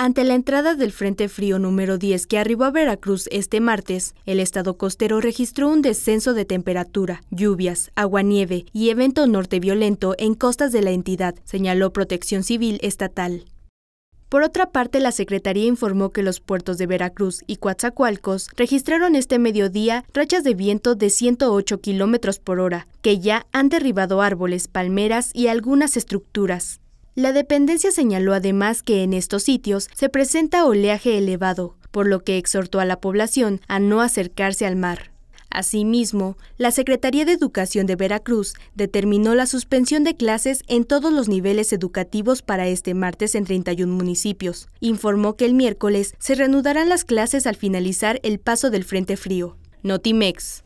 Ante la entrada del Frente Frío número 10 que arribó a Veracruz este martes, el estado costero registró un descenso de temperatura, lluvias, aguanieve y evento norte violento en costas de la entidad, señaló Protección Civil Estatal. Por otra parte, la Secretaría informó que los puertos de Veracruz y Coatzacoalcos registraron este mediodía rachas de viento de 108 kilómetros por hora, que ya han derribado árboles, palmeras y algunas estructuras. La dependencia señaló además que en estos sitios se presenta oleaje elevado, por lo que exhortó a la población a no acercarse al mar. Asimismo, la Secretaría de Educación de Veracruz determinó la suspensión de clases en todos los niveles educativos para este martes en 31 municipios. Informó que el miércoles se reanudarán las clases al finalizar el paso del Frente Frío. Notimex.